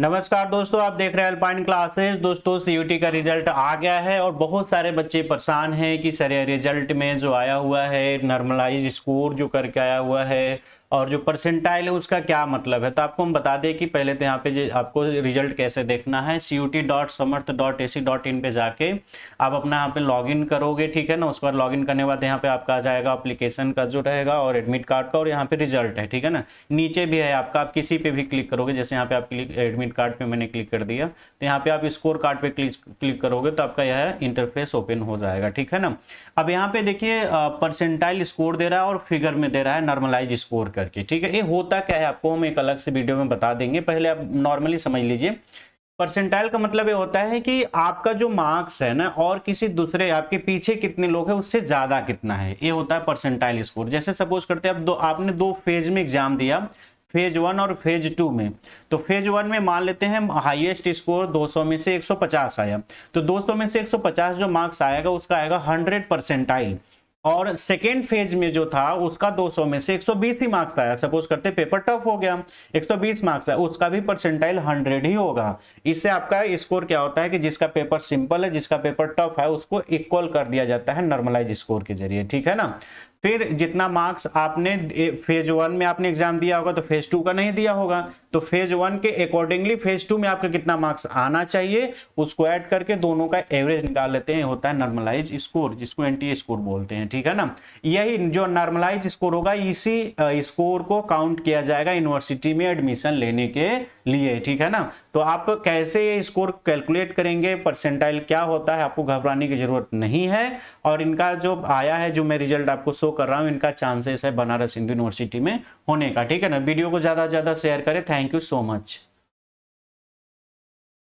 नमस्कार दोस्तों आप देख रहे हैं अल्पाइन क्लासेस दोस्तों सी का रिजल्ट आ गया है और बहुत सारे बच्चे परेशान हैं कि सर रिजल्ट में जो आया हुआ है नॉर्मलाइज स्कोर जो करके आया हुआ है और जो परसेंटाइल है उसका क्या मतलब है तो आपको हम बता दें कि पहले तो यहाँ पे आपको रिजल्ट कैसे देखना है C U T dot Samarth dot A C dot in जाके आप अपना यहाँ पे लॉगिन करोगे ठीक है ना उसके बाद लॉगिन करने के बाद यहाँ पे आपका आ जाएगा अप्लीकेशन का जो रहेगा और एडमिट कार्ड का और यहाँ पे रिजल्ट है ठीक है ना नीचे भी है आपका आप किसी पे भी क्लिक करोगे जैसे यहाँ पे आप क्लिक एडमिट सबमिट कार्ड पे मैंने क्लिक कर दिया तो यहाँ पे आप स्कोर कार्ड पे क्लिक क्लिक करोगे तो आपका यह इंटरफेस ओपन हो जाएगा ठीक है ना अब यहाँ पे देखिए परसेंटाइल स्कोर दे रहा है और फिगर में दे रहा है नॉर्मलाइज स्कोर करके ठीक है ये होता क्या है आपको हम एक अलग से वीडियो में बता देंगे पहले आप नॉर्मली समझ लीजिए परसेंटाइल का मतलब ये होता है कि आपका जो मार्क्स है ना और किसी दूसरे आपके पीछे कितने लोग हैं उससे ज्यादा कितना है ये होता है परसेंटाइल स्कोर जैसे सपोज करते हैं आप दो आपने दो फेज में एग्जाम दिया फेज वन और फेज टू में तो फेज वन में मान लेते हैं हाईएस्ट स्कोर 200 में से 150 आया तो 200 में से 150 जो मार्क्स आएगा उसका आएगा 100 परसेंटाइल और सेकेंड फेज में जो था उसका 200 में से 120 ही मार्क्स आया सपोज करते पेपर टफ हो गया 120 मार्क्स है उसका भी परसेंटाइल 100 ही होगा इससे आपका स्कोर क्या होता है कि जिसका पेपर सिंपल है जिसका पेपर टफ है उसको इक्वल कर दिया जाता है नॉर्मलाइज स्कोर के जरिए ठीक है ना फिर जितना मार्क्स आपने फेज वन में आपने एग्जाम दिया होगा तो फेज टू का नहीं दिया होगा तो फेज वन के अकॉर्डिंगली फेज टू में आपका कितना मार्क्स आना चाहिए उसको ऐड करके दोनों का एवरेज निकाल लेते हैं होता है नॉर्मलाइज स्कोर जिसको एनटीए स्कोर बोलते हैं ठीक है ना यही जो नॉर्मलाइज स्कोर होगा इसी स्कोर को काउंट किया जाएगा यूनिवर्सिटी में एडमिशन लेने के लिए ठीक है ना तो आप कैसे ये स्कोर कैलकुलेट करेंगे परसेंटाइल क्या होता है आपको घबराने की जरूरत नहीं है और इनका जो आया है जो मैं रिजल्ट आपको शो कर रहा हूँ इनका चांसेस है बनारस हिंदू यूनिवर्सिटी में होने का ठीक है ना वीडियो को ज़्यादा से ज़्यादा शेयर करें थैंक यू सो मच